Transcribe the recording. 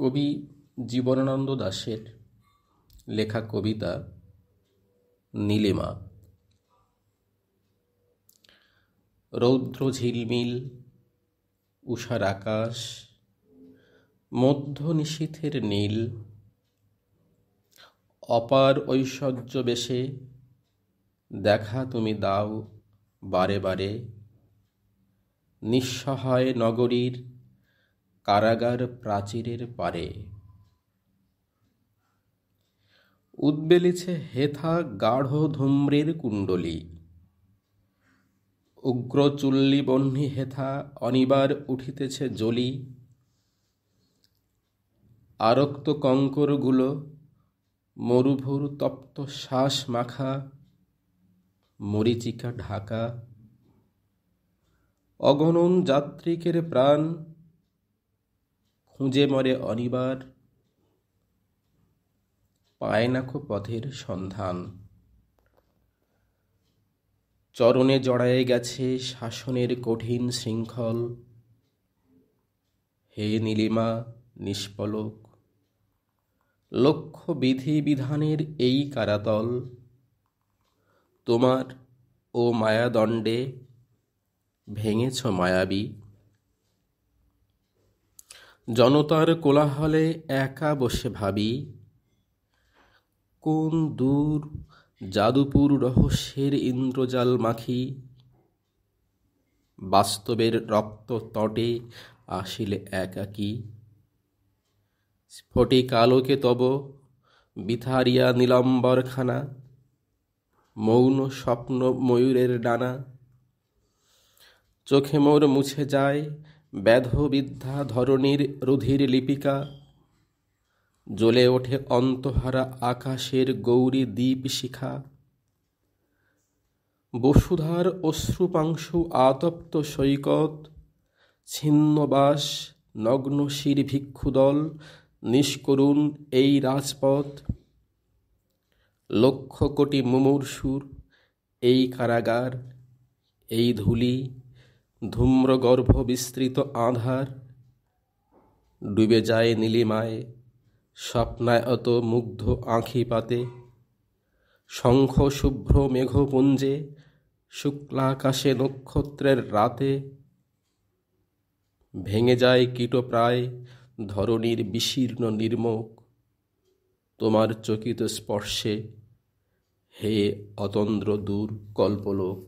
কবি জীবনানন্দ দাশের লেখা কবিতা নীলিমা রৌদ্র ঝিলমিল উষার আকাশ মধ্য নিশীথের নীল অপার ঐশ্বর্য বেশে দেখা তুমি দাও বারে বারে নিঃসহায় নগরীর কারাগার প্রাচীরের পারে উদ্বেলিছে হেথা গাঢ় ধূম্রের কুণ্ডলী উগ্র চুল্লিবহ্নি হেথা অনিবার উঠিতেছে জলি আরক্ত কঙ্করগুলো মরুভুর তপ্ত শ্বাস মাখা মরিচিকা ঢাকা অগণন যাত্রিকের প্রাণ খুঁজে মরে অনিবার পায় নাখো পথের সন্ধান চরণে জড়ায়ে গেছে শাসনের কঠিন শৃঙ্খল হে নীলিমা নিষ্পলক লক্ষ্য বিধি বিধানের এই কারাতল তোমার ও মায়াদণ্ডে ভেঙেছ মায়াবী জনতার কোলাহলে একা বসে ভাবি কোন দূর জাদুপুর রহস্যের ইন্দ্রজাল মাখি বাস্তবের রক্ত তটে আসিলে একাকি স্ফটিক আলোকে তব বিথারিয়া নীলম্বরখানা মৌন স্বপ্ন ময়ূরের ডানা চোখে মোর মুছে যায় ব্যাধবিদ্যা ধরণীর রুধির লিপিকা জ্বলে ওঠে অন্তহারা আকাশের গৌরী দ্বীপ শিখা বসুধার অশ্রুপাংশু আতপ্ত সৈকত ছিন্নবাস নগ্ন শির ভিক্ষুদল নিষ্করুণ এই রাজপথ লক্ষ কোটি মুমূর্ষুর এই কারাগার এই ধুলি ধূম্রগর্ভ বিস্তৃত আধার ডুবে যায় নীলিমায় স্বপ্নায়ত মুগ্ধ আঁখি পাতে শঙ্খ শুভ্র মেঘপুঞ্জে শুক্লাকাশে নক্ষত্রের রাতে ভেঙে যায় প্রায় ধরণীর বিশীর্ণ নির্মক তোমার চকিত স্পর্শে হে অতন্দ্র দূর কল্পলোক